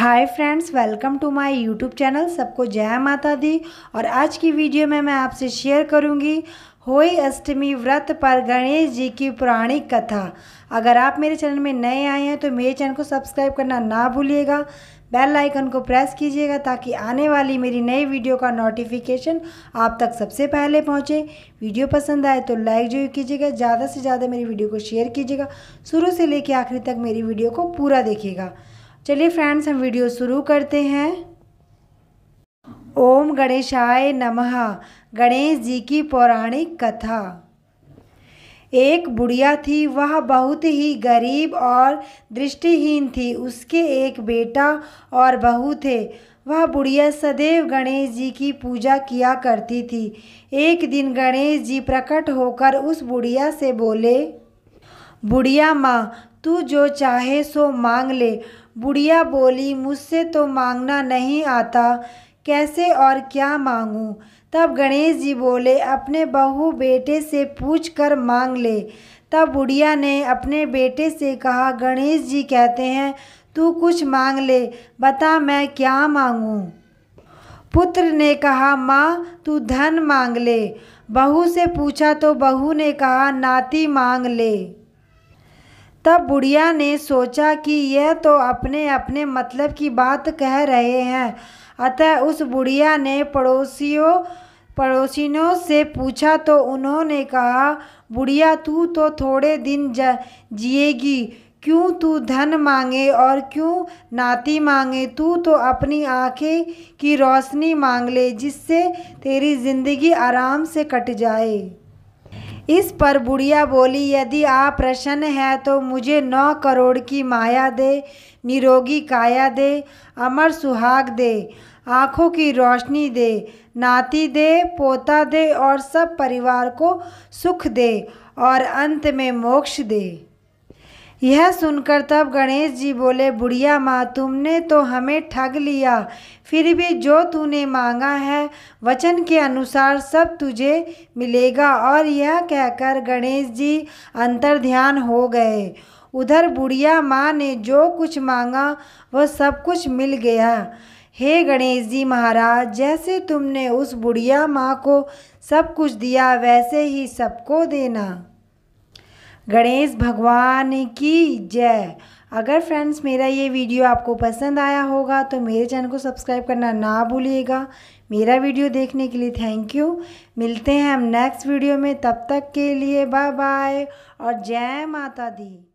Hi friends welcome to my YouTube channel सबको जय माता दी और आज की वीडियो में मैं आपसे शेयर करूंगी होई अष्टमी व्रत पर गणेश जी की पौराणिक कथा अगर आप मेरे चैनल में नए आए हैं तो मेरे चैनल को सब्सक्राइब करना ना भूलिएगा बेल आइकन को प्रेस कीजिएगा ताकि आने वाली मेरी नई वीडियो का नोटिफिकेशन आप तक सबसे पहले पहुंचे वीडियो पसंद आए तो लाइक जरूर कीजिएगा ज़्यादा से ज़्यादा मेरी वीडियो को शेयर कीजिएगा शुरू से लेकर आखिरी तक मेरी वीडियो को पूरा देखिएगा चलिए फ्रेंड्स हम वीडियो शुरू करते हैं ओम गणेशाय नमः गणेश जी की पौराणिक कथा एक बुढ़िया थी वह बहुत ही गरीब और दृष्टिहीन थी उसके एक बेटा और बहू थे वह बुढ़िया सदैव गणेश जी की पूजा किया करती थी एक दिन गणेश जी प्रकट होकर उस बुढ़िया से बोले बुढ़िया माँ तू जो चाहे सो मांग ले बुढ़िया बोली मुझसे तो मांगना नहीं आता कैसे और क्या मांगूं? तब गणेश जी बोले अपने बहू बेटे से पूछ कर मांग ले तब बुढ़िया ने अपने बेटे से कहा गणेश जी कहते हैं तू कुछ मांग ले बता मैं क्या मांगूं? पुत्र ने कहा माँ तू धन मांग ले बहू से पूछा तो बहू ने कहा नाती मांग ले तब बुढ़िया ने सोचा कि यह तो अपने अपने मतलब की बात कह रहे हैं अतः उस बुढ़िया ने पड़ोसियों पड़ोसिनों से पूछा तो उन्होंने कहा बुढ़िया तू तो थोड़े दिन जिएगी क्यों तू धन मांगे और क्यों नाती मांगे तू तो अपनी आंखें की रोशनी मांग ले जिससे तेरी ज़िंदगी आराम से कट जाए इस पर बुढ़िया बोली यदि आप प्रसन्न है तो मुझे नौ करोड़ की माया दे निरोगी काया दे अमर सुहाग दे आँखों की रोशनी दे नाती दे पोता दे और सब परिवार को सुख दे और अंत में मोक्ष दे यह सुनकर तब गणेश जी बोले बुढ़िया माँ तुमने तो हमें ठग लिया फिर भी जो तूने मांगा है वचन के अनुसार सब तुझे मिलेगा और यह कहकर गणेश जी अंतर ध्यान हो गए उधर बुढ़िया माँ ने जो कुछ मांगा वह सब कुछ मिल गया हे गणेश जी महाराज जैसे तुमने उस बुढ़िया माँ को सब कुछ दिया वैसे ही सबको देना गणेश भगवान की जय अगर फ्रेंड्स मेरा ये वीडियो आपको पसंद आया होगा तो मेरे चैनल को सब्सक्राइब करना ना भूलिएगा मेरा वीडियो देखने के लिए थैंक यू मिलते हैं हम नेक्स्ट वीडियो में तब तक के लिए बाय बाय और जय माता दी